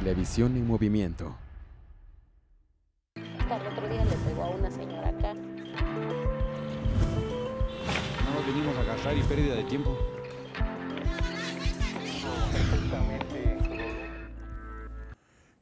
Televisión en movimiento. a y pérdida de tiempo.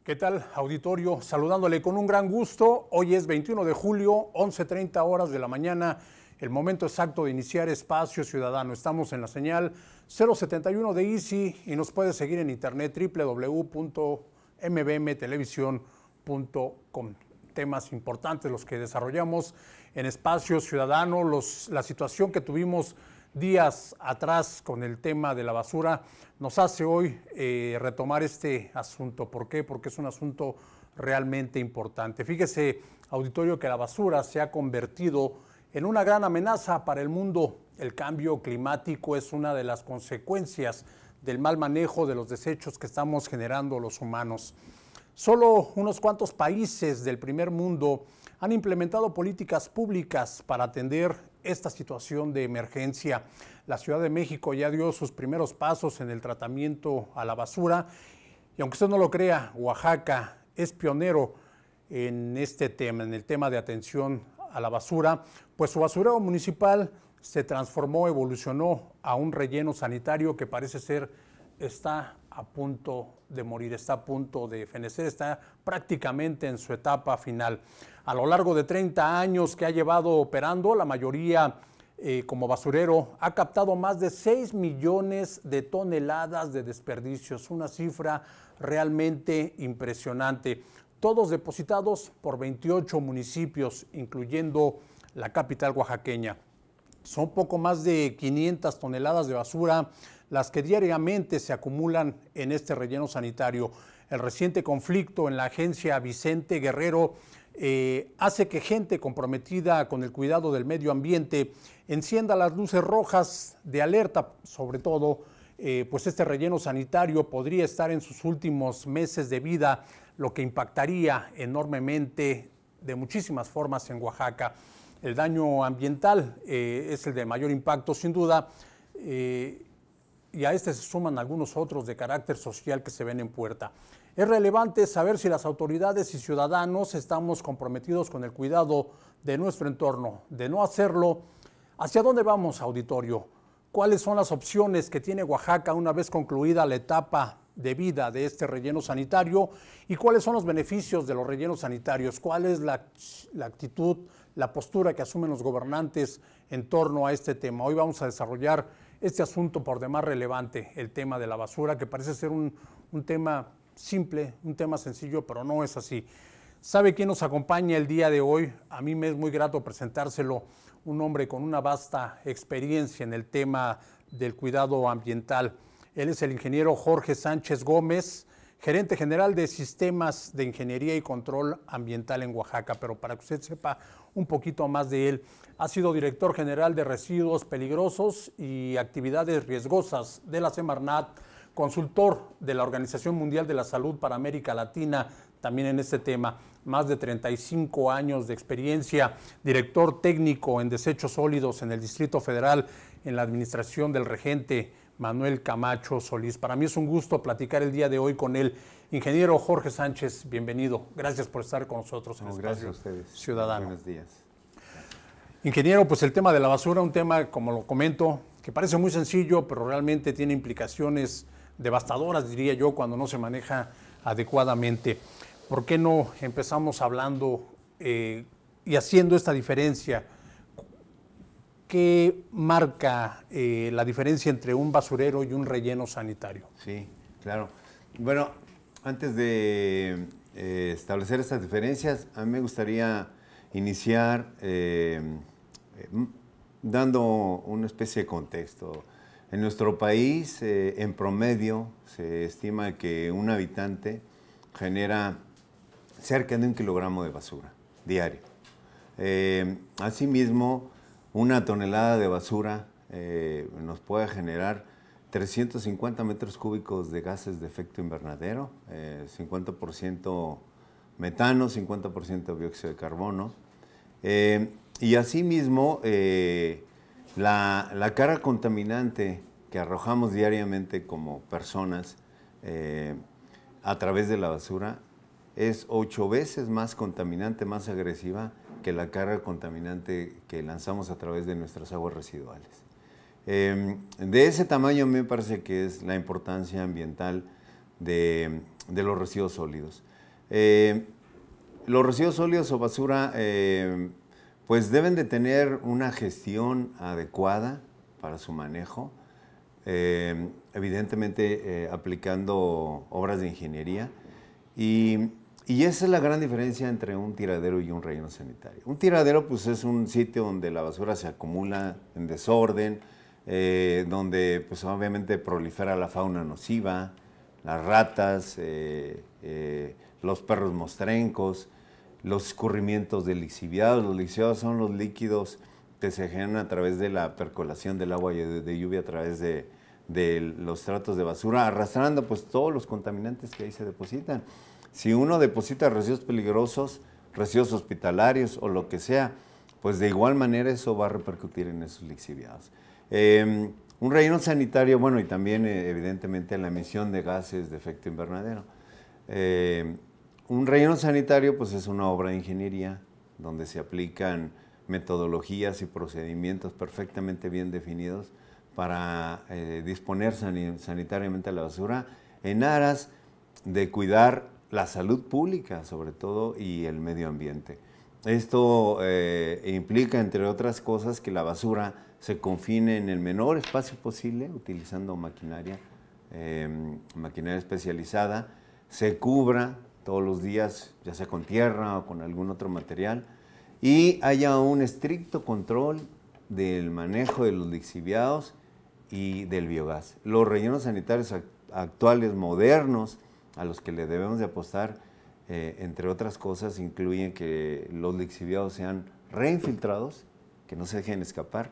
¿Qué tal, auditorio? Saludándole con un gran gusto. Hoy es 21 de julio, 11.30 horas de la mañana el momento exacto de iniciar Espacio Ciudadano. Estamos en la señal 071 de ICI y nos puede seguir en internet www.mbmtelevisión.com. Temas importantes los que desarrollamos en Espacio Ciudadano, los, la situación que tuvimos días atrás con el tema de la basura, nos hace hoy eh, retomar este asunto. ¿Por qué? Porque es un asunto realmente importante. Fíjese, auditorio, que la basura se ha convertido en una gran amenaza para el mundo. El cambio climático es una de las consecuencias del mal manejo de los desechos que estamos generando los humanos. Solo unos cuantos países del primer mundo han implementado políticas públicas para atender esta situación de emergencia. La Ciudad de México ya dio sus primeros pasos en el tratamiento a la basura y aunque usted no lo crea, Oaxaca es pionero en este tema, en el tema de atención a la basura, pues su basurero municipal se transformó, evolucionó a un relleno sanitario que parece ser está a punto de morir, está a punto de fenecer, está prácticamente en su etapa final. A lo largo de 30 años que ha llevado operando, la mayoría eh, como basurero ha captado más de 6 millones de toneladas de desperdicios, una cifra realmente impresionante todos depositados por 28 municipios, incluyendo la capital oaxaqueña. Son poco más de 500 toneladas de basura las que diariamente se acumulan en este relleno sanitario. El reciente conflicto en la agencia Vicente Guerrero eh, hace que gente comprometida con el cuidado del medio ambiente encienda las luces rojas de alerta, sobre todo, eh, pues este relleno sanitario podría estar en sus últimos meses de vida lo que impactaría enormemente de muchísimas formas en Oaxaca. El daño ambiental eh, es el de mayor impacto, sin duda, eh, y a este se suman algunos otros de carácter social que se ven en puerta. Es relevante saber si las autoridades y ciudadanos estamos comprometidos con el cuidado de nuestro entorno. De no hacerlo, ¿hacia dónde vamos, auditorio? ¿Cuáles son las opciones que tiene Oaxaca una vez concluida la etapa de vida de este relleno sanitario y cuáles son los beneficios de los rellenos sanitarios, cuál es la, actitud, la postura que asumen los gobernantes en torno a este tema. Hoy vamos a desarrollar este asunto por demás relevante, el tema de la basura, que parece ser un, un tema simple, un tema sencillo, pero no es así. ¿Sabe quién nos acompaña el día de hoy? A mí me es muy grato presentárselo, un hombre con una vasta experiencia en el tema del cuidado ambiental. Él es el ingeniero Jorge Sánchez Gómez, gerente general de sistemas de ingeniería y control ambiental en Oaxaca. Pero para que usted sepa un poquito más de él, ha sido director general de residuos peligrosos y actividades riesgosas de la Semarnat, consultor de la Organización Mundial de la Salud para América Latina, también en este tema, más de 35 años de experiencia, director técnico en desechos sólidos en el Distrito Federal, en la administración del regente Manuel Camacho Solís. Para mí es un gusto platicar el día de hoy con él. Ingeniero Jorge Sánchez, bienvenido. Gracias por estar con nosotros en el Espacio gracias a ustedes. Ciudadanos. Buenos días. Ingeniero, pues el tema de la basura, un tema, como lo comento, que parece muy sencillo, pero realmente tiene implicaciones devastadoras, diría yo, cuando no se maneja adecuadamente. ¿Por qué no empezamos hablando eh, y haciendo esta diferencia ¿qué marca eh, la diferencia entre un basurero y un relleno sanitario? Sí, claro. Bueno, antes de eh, establecer estas diferencias, a mí me gustaría iniciar eh, dando una especie de contexto. En nuestro país, en promedio, se estima que un habitante genera cerca de un kilogramo de basura diario. asimismo, una tonelada de basura eh, nos puede generar 350 metros cúbicos de gases de efecto invernadero, 50% eh, metano, 50% dióxido de carbono. Eh, y asimismo, la, la, cara contaminante que arrojamos diariamente como personas a través de la basura es ocho veces más contaminante, más agresiva que la carga contaminante que lanzamos a través de nuestras aguas residuales. Em, de ese tamaño me parece que es la importancia ambiental de, los residuos sólidos. Em, los residuos sólidos o basura em, pues deben de tener una gestión adecuada para su manejo, evidentemente eh, aplicando obras de ingeniería y y esa es la gran diferencia entre un tiradero y un relleno sanitario. Un tiradero pues es un sitio donde la basura se acumula en desorden, eh, donde pues obviamente prolifera la fauna nociva, las ratas, eh, eh, los perros mostrencos, los escurrimientos de lixiviados. Los lixiviados son los líquidos que se generan a través de la percolación del agua y de lluvia a través de, de los tratos de basura, arrastrando pues todos los contaminantes que ahí se depositan. Si uno deposita residuos peligrosos, residuos hospitalarios o lo que sea, pues de igual manera eso va a repercutir en esos lixiviados. Em, un relleno sanitario, bueno, y también eh, evidentemente la emisión de gases de efecto invernadero. Em, un relleno sanitario pues es una obra de ingeniería donde se aplican metodologías y procedimientos perfectamente bien definidos para eh, disponer sanitariamente la basura en aras de cuidar la salud pública sobre todo y el medio ambiente. Esto eh, implica, entre otras cosas, que la basura se confine en el menor espacio posible utilizando maquinaria, em, maquinaria especializada, se cubra todos los días, ya sea con tierra o con algún otro material, y haya un estricto control del manejo de los lixiviados y del biogás. Los rellenos sanitarios actuales, modernos, a los que le debemos de apostar, eh, entre otras cosas, incluyen que los lixiviados sean reinfiltrados, que no se dejen escapar,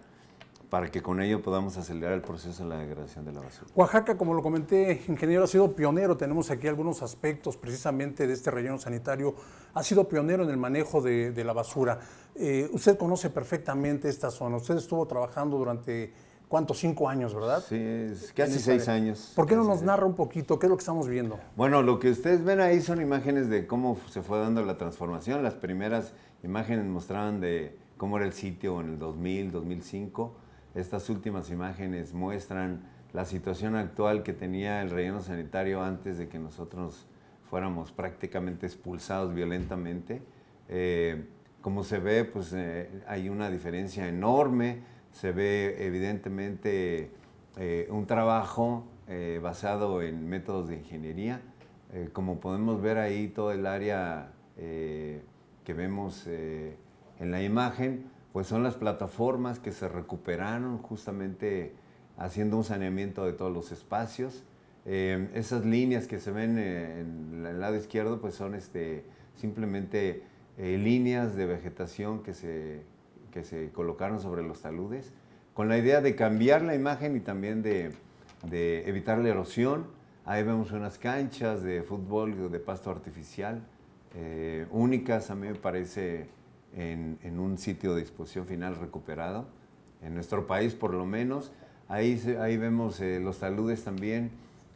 para que con ello podamos acelerar el proceso de la degradación de la basura. Oaxaca, como lo comenté, ingeniero, ha sido pionero. Tenemos aquí algunos aspectos precisamente de este relleno sanitario. Ha sido pionero en el manejo de, la basura. Eh, usted conoce perfectamente esta zona. Usted estuvo trabajando durante ¿cuántos? Cinco años, ¿verdad? Sí, casi seis años. ¿Por qué no nos narra un poquito qué es lo que estamos viendo? Bueno, lo que ustedes ven ahí son imágenes de cómo se fue dando la transformación. Las primeras imágenes mostraban de cómo era el sitio en el 2000, 2005. Estas últimas imágenes muestran la situación actual que tenía el relleno sanitario antes de que nosotros fuéramos prácticamente expulsados violentamente. Eh, como se ve, pues eh, hay una diferencia enorme se ve evidentemente eh, un trabajo eh, basado en métodos de ingeniería. Eh, como podemos ver ahí todo el área que vemos en la imagen, pues son las plataformas que se recuperaron justamente haciendo un saneamiento de todos los espacios. esas líneas que se ven en el lado izquierdo, pues son este, simplemente líneas de vegetación que se que se colocaron sobre los taludes, con la idea de cambiar la imagen y también de, de evitar la erosión. Ahí vemos unas canchas de fútbol, de pasto artificial, eh, únicas a mí me parece en, en, un sitio de exposición final recuperado, en nuestro país por lo menos. Ahí, ahí vemos eh, los taludes también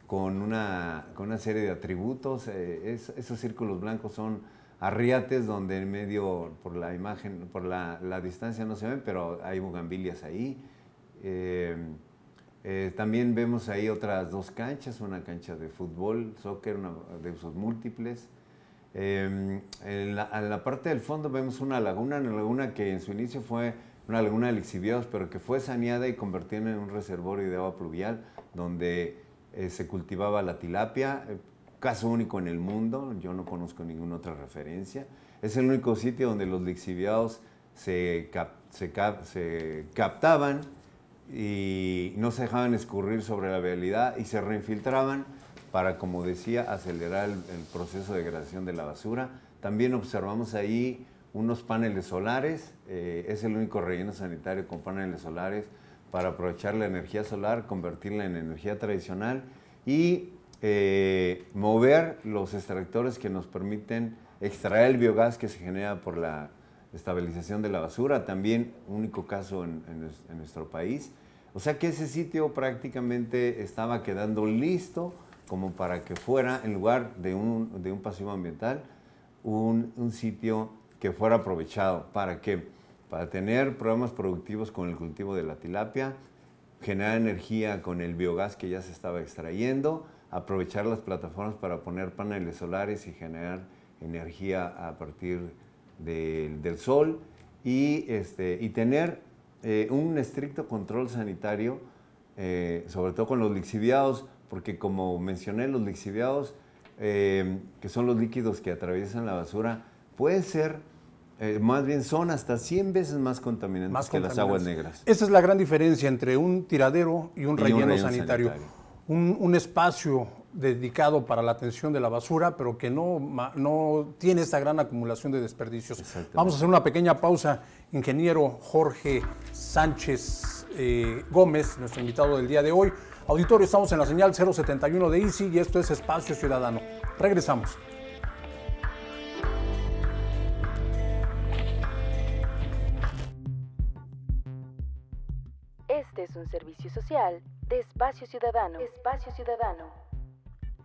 con una, con una serie de atributos. Eh, esos círculos blancos son arriates donde en medio, por la imagen, por la, distancia no se ven, pero hay bugambilias ahí. Eh, eh, también vemos ahí otras dos canchas, una cancha de fútbol, soccer, de usos múltiples. Em, en, la, parte del fondo vemos una laguna, una laguna que en su inicio fue una laguna de lixiviados, pero que fue saneada y convertida en un reservorio de agua pluvial donde eh, se cultivaba la tilapia, caso único en el mundo, yo no conozco ninguna otra referencia. Es el único sitio donde los lixiviados se, se, se captaban y no se dejaban escurrir sobre la vialidad y se reinfiltraban para, como decía, acelerar el, proceso de degradación de la basura. También observamos ahí unos paneles solares, eh, es el único relleno sanitario con paneles solares para aprovechar la energía solar, convertirla en energía tradicional y eh, mover los extractores que nos permiten extraer el biogás que se genera por la estabilización de la basura, también único caso en, nuestro país. O sea que ese sitio prácticamente estaba quedando listo como para que fuera, en lugar de un, de un pasivo ambiental, un, un, sitio que fuera aprovechado. ¿Para qué? Para tener programas productivos con el cultivo de la tilapia, generar energía con el biogás que ya se estaba extrayendo, aprovechar las plataformas para poner paneles solares y generar energía a partir del sol y, este, y tener eh, un estricto control sanitario, eh, sobre todo con los lixiviados, porque como mencioné, los lixiviados, eh, que son los líquidos que atraviesan la basura, puede ser más bien son hasta 100 veces más contaminantes que las aguas negras. Esa es la gran diferencia entre un tiradero y un, relleno, sanitario un, espacio dedicado para la atención de la basura, pero que no, no tiene esta gran acumulación de desperdicios. Vamos a hacer una pequeña pausa. Ingeniero Jorge Sánchez eh, Gómez, nuestro invitado del día de hoy. Auditorio, estamos en la señal 071 de ICI y esto es Espacio Ciudadano. Regresamos. Este es un servicio social de Espacio Ciudadano. Espacio Ciudadano.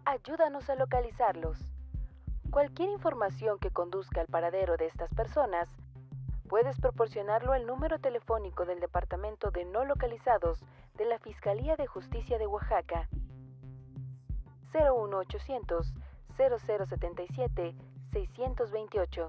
Ayúdanos a localizarlos. Cualquier información que conduzca al paradero de estas personas, puedes proporcionarlo al número telefónico del Departamento de No Localizados de la Fiscalía de Justicia de Oaxaca. 01800 0077 628.